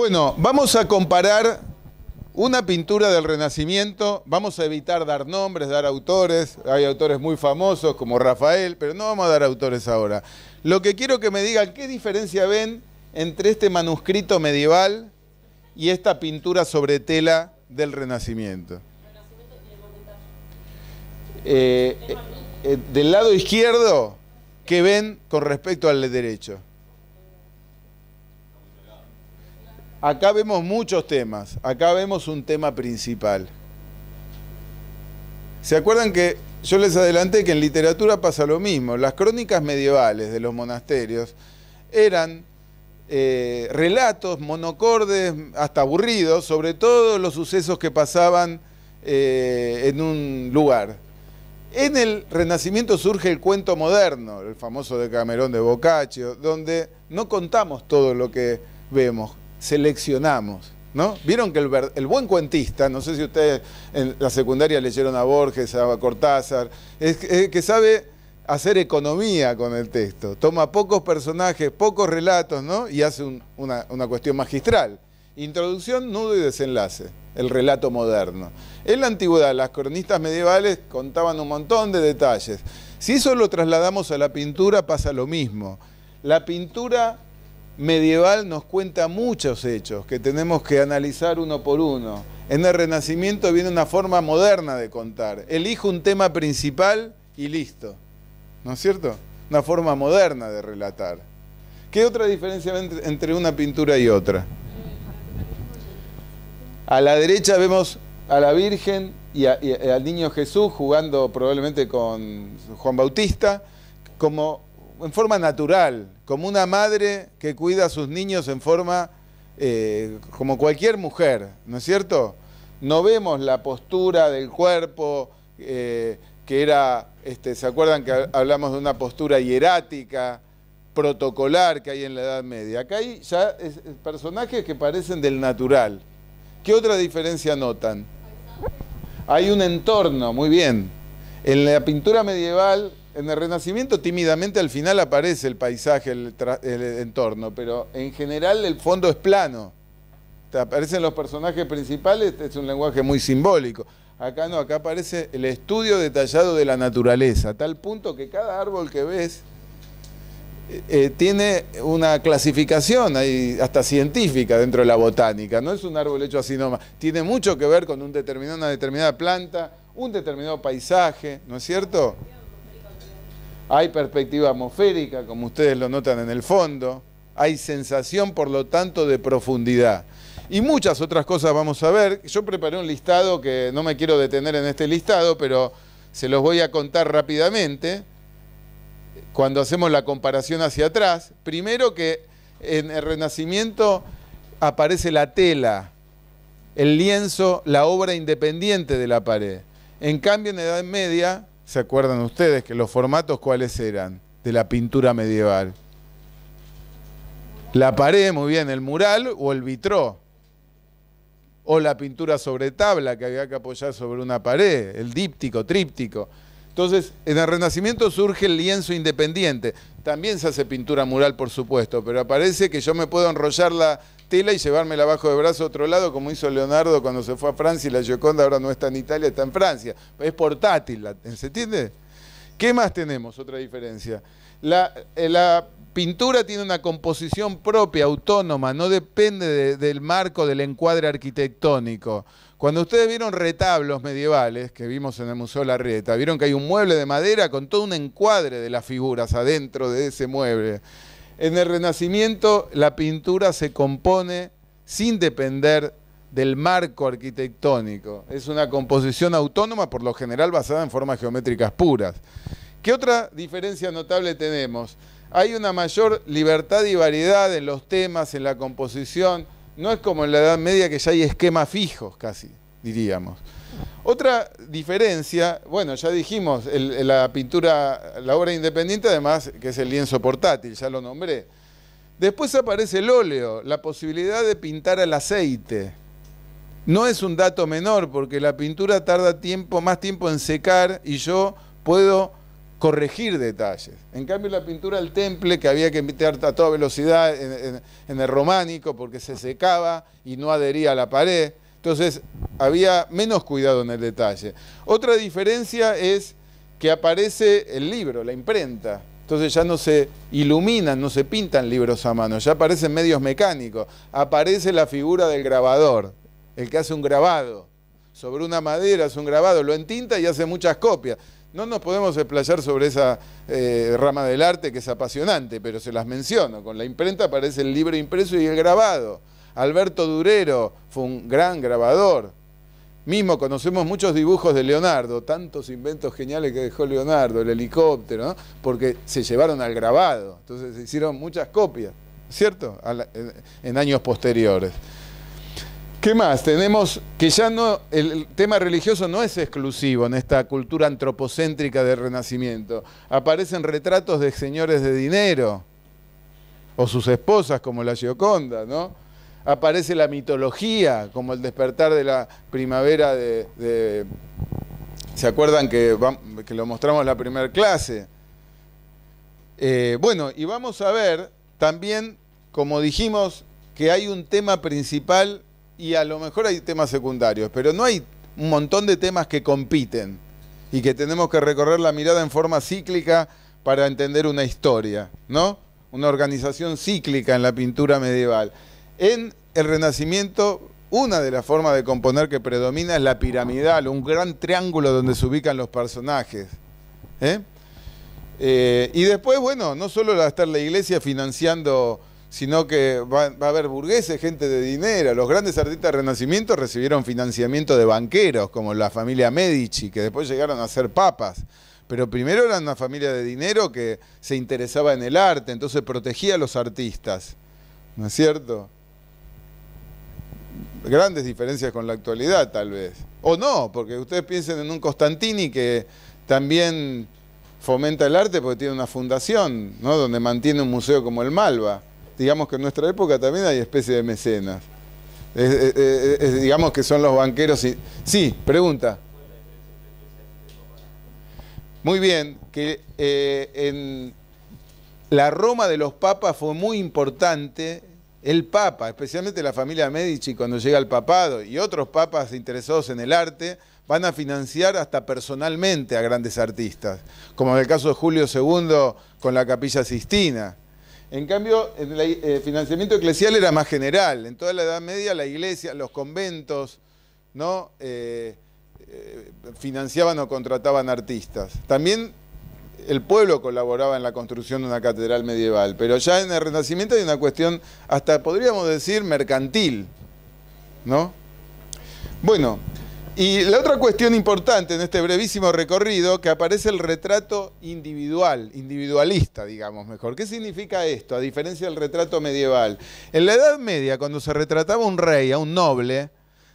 Bueno, vamos a comparar una pintura del Renacimiento, vamos a evitar dar nombres, dar autores, hay autores muy famosos como Rafael, pero no vamos a dar autores ahora. Lo que quiero que me digan, ¿qué diferencia ven entre este manuscrito medieval y esta pintura sobre tela del Renacimiento? Eh, eh, del lado izquierdo, ¿qué ven con respecto al derecho? Acá vemos muchos temas, acá vemos un tema principal. ¿Se acuerdan que yo les adelanté que en literatura pasa lo mismo? Las crónicas medievales de los monasterios eran eh, relatos monocordes, hasta aburridos, sobre todos los sucesos que pasaban eh, en un lugar. En el Renacimiento surge el cuento moderno, el famoso de Camerón de Boccaccio, donde no contamos todo lo que vemos, seleccionamos. ¿No? Vieron que el, buen cuentista, no sé si ustedes en la secundaria leyeron a Borges, a Cortázar, es, que sabe hacer economía con el texto. Toma pocos personajes, pocos relatos, ¿no? Y hace una, una, cuestión magistral. Introducción, nudo y desenlace, el relato moderno. En la antigüedad, las cronistas medievales contaban un montón de detalles. Si eso lo trasladamos a la pintura, pasa lo mismo. La pintura medieval nos cuenta muchos hechos que tenemos que analizar uno por uno. En el Renacimiento viene una forma moderna de contar. Elijo un tema principal y listo. ¿No es cierto? Una forma moderna de relatar. ¿Qué otra diferencia entre una pintura y otra? A la derecha vemos a la Virgen y al niño Jesús jugando probablemente con Juan Bautista como en forma natural, como una madre que cuida a sus niños en forma eh, como cualquier mujer, ¿no es cierto? No vemos la postura del cuerpo, eh, que era, este, ¿se acuerdan que hablamos de una postura hierática, protocolar que hay en la Edad Media? Acá hay ya personajes que parecen del natural. ¿Qué otra diferencia notan? Hay un entorno, muy bien. En la pintura medieval en el Renacimiento tímidamente al final aparece el paisaje, el, entorno, pero en general el fondo es plano. Te aparecen los personajes principales, es un lenguaje muy simbólico. Acá no, acá aparece el estudio detallado de la naturaleza, a tal punto que cada árbol que ves eh, eh, tiene una clasificación hay hasta científica dentro de la botánica, no es un árbol hecho así nomás, tiene mucho que ver con un determinado, una determinada planta, un determinado paisaje, ¿no es cierto? Hay perspectiva atmosférica, como ustedes lo notan en el fondo. Hay sensación, por lo tanto, de profundidad. Y muchas otras cosas vamos a ver. Yo preparé un listado que no me quiero detener en este listado, pero se los voy a contar rápidamente. Cuando hacemos la comparación hacia atrás, primero que en el Renacimiento aparece la tela, el lienzo, la obra independiente de la pared. En cambio, en la Edad Media ¿Se acuerdan ustedes que los formatos cuáles eran de la pintura medieval? La pared, muy bien, el mural o el vitró. O la pintura sobre tabla que había que apoyar sobre una pared, el díptico, tríptico. Entonces, en el Renacimiento surge el lienzo independiente. También se hace pintura mural, por supuesto, pero aparece que yo me puedo enrollar la tela y llevármela abajo de brazo a otro lado, como hizo Leonardo cuando se fue a Francia y la Gioconda ahora no está en Italia, está en Francia. Es portátil, ¿se entiende? ¿Qué más tenemos? Otra diferencia. La, eh, la pintura tiene una composición propia, autónoma, no depende del marco del encuadre arquitectónico. Cuando ustedes vieron retablos medievales que vimos en el Museo Rieta, vieron que hay un mueble de madera con todo un encuadre de las figuras adentro de ese mueble. En el Renacimiento la pintura se compone sin depender del marco arquitectónico. Es una composición autónoma, por lo general basada en formas geométricas puras. ¿Qué otra diferencia notable tenemos? hay una mayor libertad y variedad en los temas, en la composición. No es como en la Edad Media que ya hay esquemas fijos casi, diríamos. Otra diferencia, bueno, ya dijimos, la pintura, la obra independiente además, que es el lienzo portátil, ya lo nombré. Después aparece el óleo, la posibilidad de pintar al aceite. No es un dato menor porque la pintura tarda tiempo, más tiempo en secar y yo puedo corregir detalles. En cambio, la pintura del temple, que había que pintar a toda velocidad en, el románico porque se secaba y no adhería a la pared. Entonces, había menos cuidado en el detalle. Otra diferencia es que aparece el libro, la imprenta. Entonces ya no se iluminan, no se pintan libros a mano, ya aparecen medios mecánicos. Aparece la figura del grabador, el que hace un grabado. Sobre una madera hace un grabado, lo entinta y hace muchas copias. No nos podemos explayar sobre esa eh, rama del arte que es apasionante, pero se las menciono. Con la imprenta aparece el libro impreso y el grabado. Alberto Durero fue un gran grabador. Mismo conocemos muchos dibujos de Leonardo, tantos inventos geniales que dejó Leonardo, el helicóptero, porque se llevaron al grabado. Entonces se hicieron muchas copias, ¿cierto? En años posteriores. ¿Qué más? Tenemos que ya no, el tema religioso no es exclusivo en esta cultura antropocéntrica del Renacimiento. Aparecen retratos de señores de dinero o sus esposas como la Gioconda, ¿no? Aparece la mitología como el despertar de la primavera de... ¿Se acuerdan que, lo mostramos en la primera clase? Eh, bueno, y vamos a ver también, como dijimos, que hay un tema principal y a lo mejor hay temas secundarios, pero no hay un montón de temas que compiten y que tenemos que recorrer la mirada en forma cíclica para entender una historia, ¿no? Una organización cíclica en la pintura medieval. En el Renacimiento, una de las formas de componer que predomina es la piramidal, un gran triángulo donde se ubican los personajes. ¿eh? Eh, y después, bueno, no solo va a estar la iglesia financiando sino que va, a haber burgueses, gente de dinero. Los grandes artistas de Renacimiento recibieron financiamiento de banqueros, como la familia Medici, que después llegaron a ser papas. Pero primero eran una familia de dinero que se interesaba en el arte, entonces protegía a los artistas. ¿No es cierto? Grandes diferencias con la actualidad, tal vez. O no, porque ustedes piensen en un Constantini que también fomenta el arte porque tiene una fundación, ¿no? Donde mantiene un museo como el Malva digamos que en nuestra época también hay especie de mecenas. digamos que son los banqueros. Y... Sí, pregunta. Muy bien, que eh, en la Roma de los papas fue muy importante. El papa, especialmente la familia Medici, cuando llega el papado y otros papas interesados en el arte, van a financiar hasta personalmente a grandes artistas, como en el caso de Julio II con la Capilla Sistina. En cambio, el eh, financiamiento eclesial era más general. En toda la Edad Media la iglesia, los conventos, ¿no? Eh, eh, financiaban o contrataban artistas. También el pueblo colaboraba en la construcción de una catedral medieval, pero ya en el Renacimiento hay una cuestión, hasta podríamos decir, mercantil, ¿no? Bueno, y la otra cuestión importante en este brevísimo recorrido, que aparece el retrato individual, individualista, digamos mejor. ¿Qué significa esto, a diferencia del retrato medieval? En la Edad Media, cuando se retrataba a un rey, a un noble,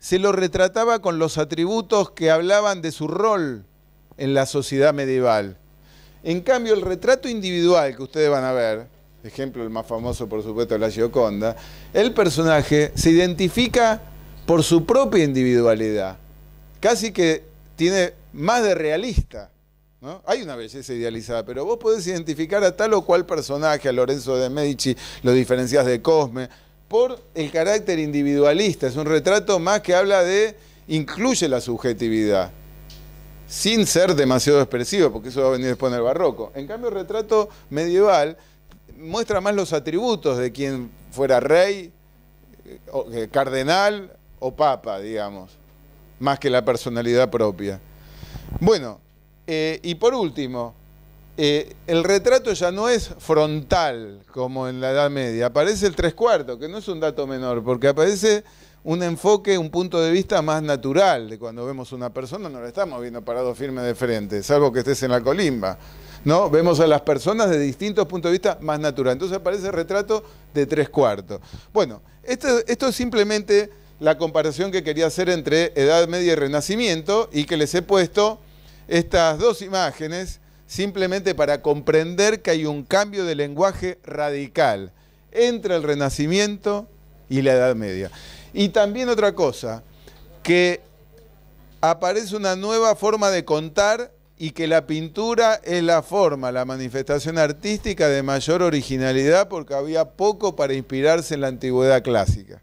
se lo retrataba con los atributos que hablaban de su rol en la sociedad medieval. En cambio, el retrato individual que ustedes van a ver, ejemplo el más famoso por supuesto la Gioconda, el personaje se identifica por su propia individualidad casi que tiene más de realista. ¿no? Hay una belleza idealizada, pero vos podés identificar a tal o cual personaje, a Lorenzo de Medici, lo diferencias de Cosme, por el carácter individualista. Es un retrato más que habla de, incluye la subjetividad, sin ser demasiado expresivo, porque eso va a venir después en el barroco. En cambio, el retrato medieval muestra más los atributos de quien fuera rey, eh, eh, cardenal o papa, digamos más que la personalidad propia. Bueno, eh, y por último, eh, el retrato ya no es frontal como en la Edad Media, aparece el tres cuartos, que no es un dato menor, porque aparece un enfoque, un punto de vista más natural de cuando vemos una persona, no la estamos viendo parado firme de frente, salvo que estés en la colimba. ¿no? Vemos a las personas de distintos puntos de vista más natural. Entonces aparece el retrato de tres cuartos. Bueno, esto, esto es simplemente la comparación que quería hacer entre Edad Media y Renacimiento y que les he puesto estas dos imágenes simplemente para comprender que hay un cambio de lenguaje radical entre el Renacimiento y la Edad Media. Y también otra cosa, que aparece una nueva forma de contar y que la pintura es la forma, la manifestación artística de mayor originalidad porque había poco para inspirarse en la antigüedad clásica.